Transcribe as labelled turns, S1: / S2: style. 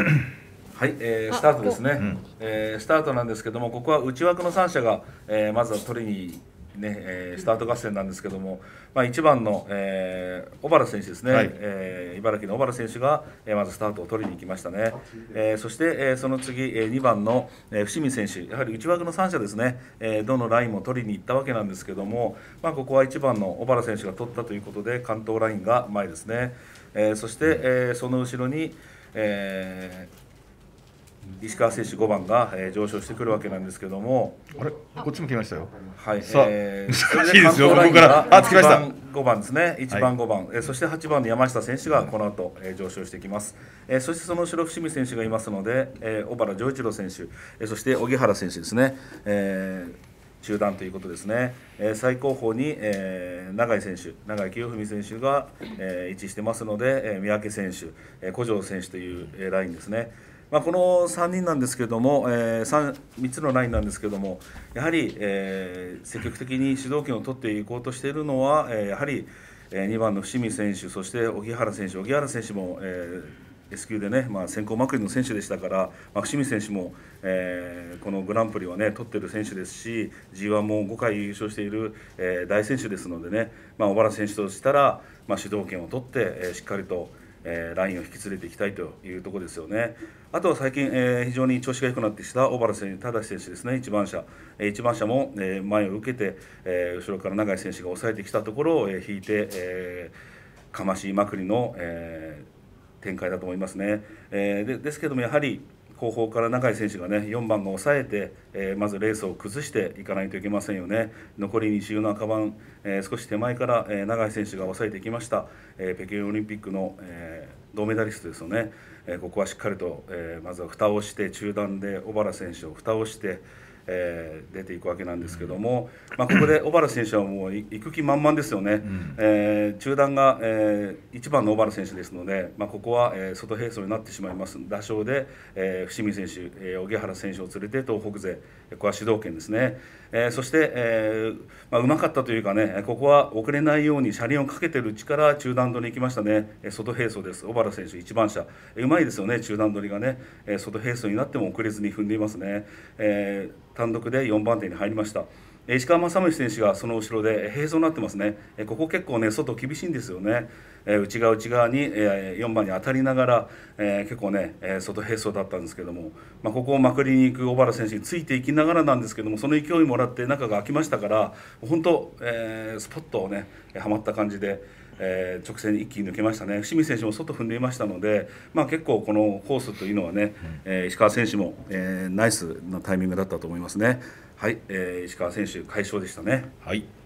S1: はい、えー、スタートですね、えー、スタートなんですけどもここは内枠の3社が、えー、まずは取りにねえー、スタート合戦なんですけども、まあ、1番の、えー、小原選手ですね、はい、えー、茨城の小原選手が、えー、まずスタートを取りに行きましたね、えー、そして、えー、その次、えー、2番の、えー、伏見選手やはり内枠の3者ですね、えー、どのラインも取りに行ったわけなんですけども、まあ、ここは1番の小原選手が取ったということで関東ラインが前ですね、えー、そして、えー、その後ろに、えー、石川選手5番が、えー、上昇してくるわけなんですけどもあれこっちも来ましたよはいさあ、えー、難しいですよここからあ着きました5番ですね1番5番、はい、えー、そして8番の山下選手がこの後、えー、上昇してきます、えー、そしてその後ろ伏見選手がいますので、えー、小原丈一郎選手、えー、そして荻原選手ですね、えー中断ということですね、えー、最高峰に、えー、永井選手、永井清文選手が、えー、位置してますので、えー、三宅選手、えー、古城選手という、えー、ラインですね。まあ、この3人なんですけども、えー、3, 3つのラインなんですけどもやはり、えー、積極的に主導権を取っていこうとしているのは、えー、やはり、え2番の伏見選手そして荻原選手荻原選手も、えー、S 級でね、まあ、先行まくりの選手でしたからまあ、伏見選手も、えー、このグランプリはね取ってる選手ですし g 1も5回優勝している、えー、大選手ですのでね、まあ、小原選手としたら、まあ、主導権を取って、えー、しっかりと、えー、ラインを引き連れていきたいというところですよね。あとは最近、えー、非常に調子が良くなってきた小原選手、正選手ですね、一番車、えー、一番車も、えー、前を受けて、えー、後ろから永井選手が抑えてきたところを、えー、引いて、えー、かましまくりの、えー、展開だと思いますね。えー、でですけどもやはり後方から永井選手がね4番が抑えて、えー、まずレースを崩していかないといけませんよね残り2周の赤番、えー、少し手前から、えー、永井選手が抑えていきました、え北京オリンピックの、え銅メダリストですよね、えここはしっかりと、えまずは蓋をして中段で小原選手を蓋をして、えー、出ていくわけなんですけども、まあ、ここで小原選手はもう行く気満々ですよね、うん、えー、中団が、えー、1番の小原選手ですので、まあ、ここは、えー、外並走になってしまいます打賞で、えー、伏見選手、えー、荻原選手を連れて東北勢ここは主導権ですね、えー、そして、えーまあ、うまかったというかねここは遅れないように車輪をかけてるうちから中段取りに行きましたね、え外並走です小原選手1番車、うまいですよね中段取りがね、えー、外並走になっても遅れずに踏んでいますね、えー単独で4番手に入りました。石川正義選手がその後ろで並走になってますね、ここ結構ね、外厳しいんですよね、内側、内側に4番に当たりながら、結構ね、外並走だったんですけども、まあ、ここをまくりに行く小原選手についていきながらなんですけども、その勢いもらって中が空きましたから、本当、えスポットをね、はまった感じで。えー、直線一気に抜けましたね伏見選手も外踏んでいましたので、まあ、結構このコースというのはね、うん、えー、石川選手も、えー、ナイスなタイミングだったと思いますね。はい、えー、石川選手快勝でしたね。はい